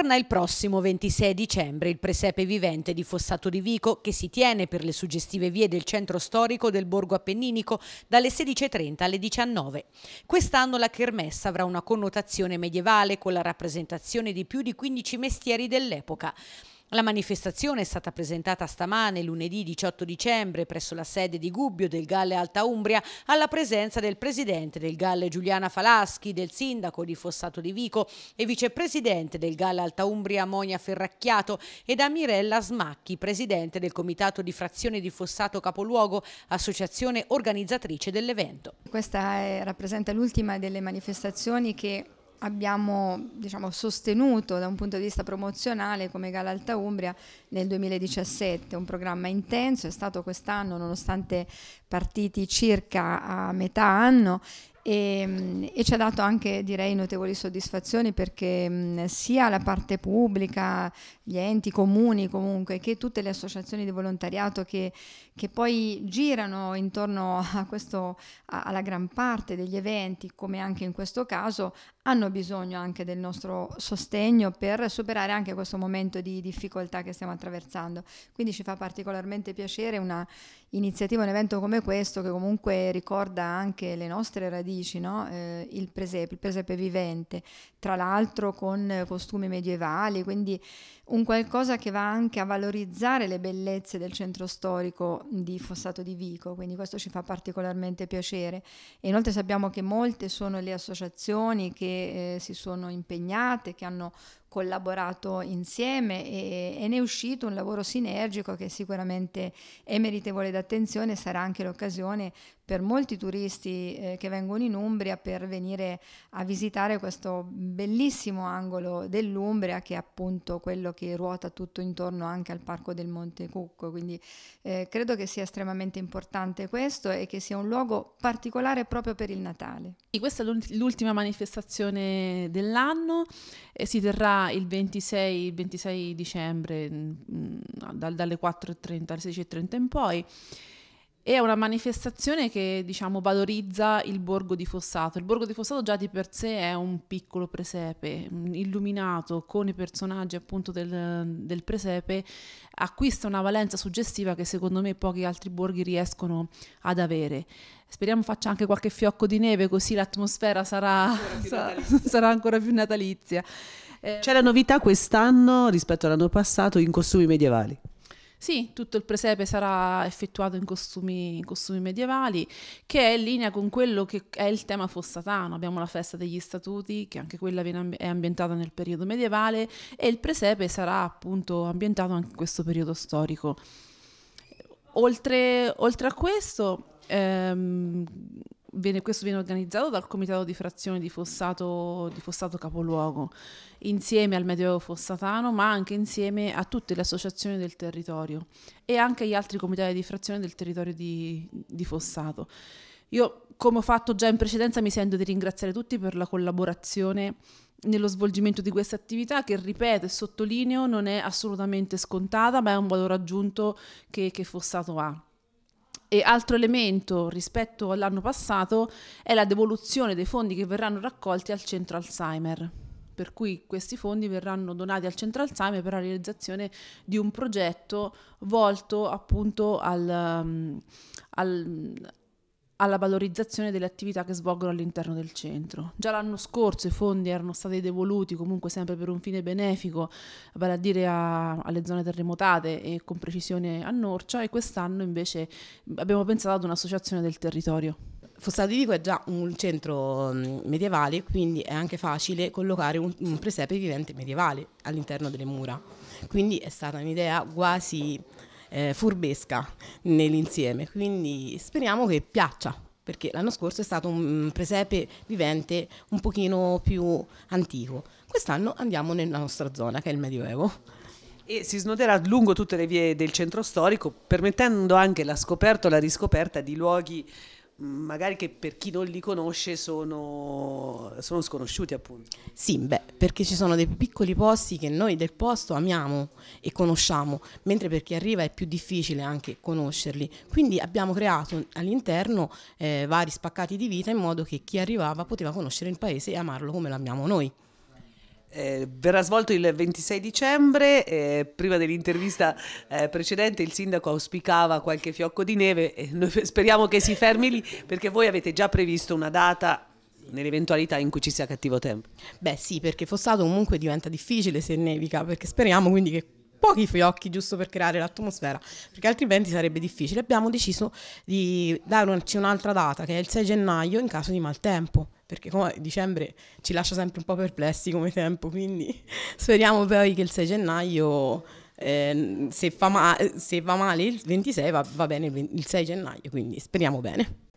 Torna il prossimo 26 dicembre il presepe vivente di Fossato di Vico che si tiene per le suggestive vie del centro storico del Borgo Appenninico dalle 16.30 alle 19. Quest'anno la Kermessa avrà una connotazione medievale con la rappresentazione di più di 15 mestieri dell'epoca. La manifestazione è stata presentata stamane, lunedì 18 dicembre, presso la sede di Gubbio del Galle Alta Umbria, alla presenza del presidente del Galle Giuliana Falaschi, del sindaco di Fossato di Vico e vicepresidente del Galle Alta Umbria Monia Ferracchiato e da Mirella Smacchi, presidente del comitato di frazione di Fossato Capoluogo, associazione organizzatrice dell'evento. Questa è, rappresenta l'ultima delle manifestazioni che abbiamo diciamo, sostenuto da un punto di vista promozionale come Gala Alta Umbria nel 2017, un programma intenso, è stato quest'anno nonostante partiti circa a metà anno e, ehm, e, ci ha dato anche direi notevoli soddisfazioni perché mh, sia la parte pubblica, gli enti, comuni comunque, che tutte le associazioni di volontariato che, che poi girano intorno a questo, a, alla gran parte degli eventi, come anche in questo caso, hanno bisogno anche del nostro sostegno per superare anche questo momento di difficoltà che stiamo attraversando. Quindi ci fa particolarmente piacere una iniziativa, un evento come questo che comunque ricorda anche le nostre radici radici, no? eh, il presepe, il presepe vivente, tra l'altro con costumi medievali, quindi un qualcosa che va anche a valorizzare le bellezze del centro storico di Fossato di Vico, quindi questo ci fa particolarmente piacere. E inoltre sappiamo che molte sono le associazioni che eh, si sono impegnate, che hanno collaborato insieme e, e, ne è uscito un lavoro sinergico che sicuramente è meritevole d'attenzione, sarà anche l'occasione per molti turisti eh, che vengono in Umbria per venire a visitare questo bellissimo angolo dell'Umbria che è appunto quello che ruota tutto intorno anche al parco del Monte Cucco, quindi eh, credo che sia estremamente importante questo e che sia un luogo particolare proprio per il Natale. Questa è l'ultima manifestazione dell'anno, eh, si terrà il 26, il 26 dicembre, mh, mm, dal, dalle 4.30 alle 16.30 in poi. È una manifestazione che diciamo, valorizza il borgo di Fossato. Il borgo di Fossato già di per sé è un piccolo presepe, mm, illuminato con i personaggi appunto del, del presepe, acquista una valenza suggestiva che secondo me pochi altri borghi riescono ad avere. Speriamo faccia anche qualche fiocco di neve così l'atmosfera sarà, sarà, sarà ancora più natalizia. Eh, C'è la novità quest'anno rispetto all'anno passato in costumi medievali. Sì, tutto il presepe sarà effettuato in costumi, in costumi, medievali, che è in linea con quello che è il tema fossatano. Abbiamo la festa degli statuti, che anche quella viene, è ambientata nel periodo medievale, e il presepe sarà appunto ambientato anche in questo periodo storico. Oltre, oltre a questo, ehm, Viene, questo viene organizzato dal Comitato di Frazione di Fossato, di Fossato, Capoluogo, insieme al Medioevo Fossatano, ma anche insieme a tutte le associazioni del territorio e anche agli altri comitati di frazione del territorio di, di Fossato. Io, come ho fatto già in precedenza, mi sento di ringraziare tutti per la collaborazione nello svolgimento di questa attività che, ripeto e sottolineo, non è assolutamente scontata, ma è un valore aggiunto che, che Fossato ha. E altro elemento rispetto all'anno passato è la devoluzione dei fondi che verranno raccolti al centro Alzheimer. Per cui questi fondi verranno donati al centro Alzheimer per la realizzazione di un progetto volto appunto al, mm, al, alla valorizzazione delle attività che svolgono all'interno del centro. Già l'anno scorso i fondi erano stati devoluti comunque sempre per un fine benefico, vale a dire a, alle zone terremotate e con precisione a Norcia e quest'anno invece abbiamo pensato ad un'associazione del territorio. Fossato di Vico è già un centro mm, medievale, quindi è anche facile collocare un, un presepe vivente medievale all'interno delle mura. Quindi è stata un'idea quasi eh, furbesca nell'insieme. Quindi speriamo che piaccia, perché l'anno scorso è stato un mm, presepe vivente un pochino più antico. Quest'anno andiamo nella nostra zona, che è il Medioevo e si snoderà lungo tutte le vie del centro storico, permettendo anche la scoperta o la riscoperta di luoghi magari che per chi non li conosce sono, sono, sconosciuti appunto. Sì, beh, perché ci sono dei piccoli posti che noi del posto amiamo e conosciamo, mentre per chi arriva è più difficile anche conoscerli. Quindi abbiamo creato all'interno eh, vari spaccati di vita in modo che chi arrivava poteva conoscere il paese e amarlo come l'amiamo noi. Eh, verrà svolto il 26 dicembre. Eh, prima dell'intervista eh, precedente il sindaco auspicava qualche fiocco di neve e noi speriamo che si fermi lì perché voi avete già previsto una data nell'eventualità in cui ci sia cattivo tempo. Beh sì, perché Fossato comunque diventa difficile se nevica, perché speriamo quindi che pochi fiocchi giusto per creare l'atmosfera, perché altrimenti sarebbe difficile. Abbiamo deciso di darci un'altra data, che è il 6 gennaio, in caso di maltempo, perché come dicembre ci lascia sempre un po' perplessi come tempo, quindi speriamo poi che il 6 gennaio... Eh, se, fa ma- se, va male il 26 va, va bene il, il 6 gennaio, quindi speriamo bene.